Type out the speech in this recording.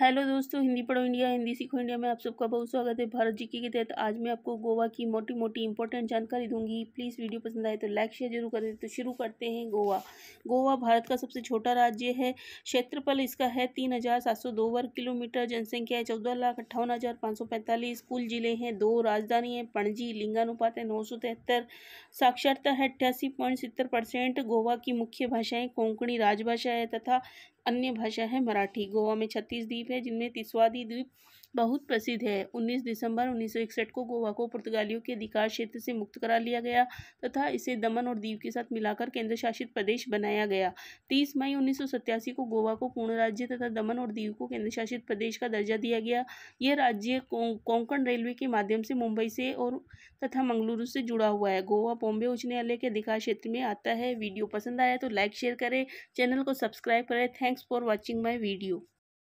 hello दोस्तों हिंदी पढ़ो India Hindi सीखो इंडिया में आप सबका बहुत स्वागत है भारत जी के तहत आज मैं आपको गोवा की मोटी मोटी इंपॉर्टेंट जानकारी दूंगी प्लीज़ वीडियो पसंद आए तो लाइक शेयर जरूर करें तो शुरू करते हैं गोवा गोवा भारत का सबसे छोटा राज्य है क्षेत्रफल इसका है तीन हज़ार सात सौ दो वर्ग किलोमीटर जनसंख्या है चौदह लाख अट्ठावन हज़ार पाँच सौ पैंतालीस कुल जिले हैं दो राजधानी है पणजी लिंगानुपात है नौ सौ तिहत्तर साक्षरता है अट्ठासी पॉइंट परसेंट गोवा की मुख्य भाषाएँ कोंकणी राजभाषा है तथा अन्य भाषा है मराठी गोवा में छत्तीस द्वीप है जिनमें तिस्वादी द्वीप बहुत प्रसिद्ध है 19 दिसंबर 1961 को गोवा को पुर्तगालियों के अधिकार क्षेत्र से मुक्त करा लिया गया तथा इसे दमन और दीव के साथ मिलाकर केंद्र शासित प्रदेश बनाया गया 30 मई उन्नीस को गोवा को पूर्ण राज्य तथा दमन और दीव को केंद्र शासित प्रदेश का दर्जा दिया गया यह राज्य कोंकण रेलवे के माध्यम से मुंबई से और तथा मंगलुरु से जुड़ा हुआ है गोवा बॉम्बे उच्च न्यायालय के अधिकार क्षेत्र में आता है वीडियो पसंद आया तो लाइक शेयर करें चैनल को सब्सक्राइब करें thanks for watching my video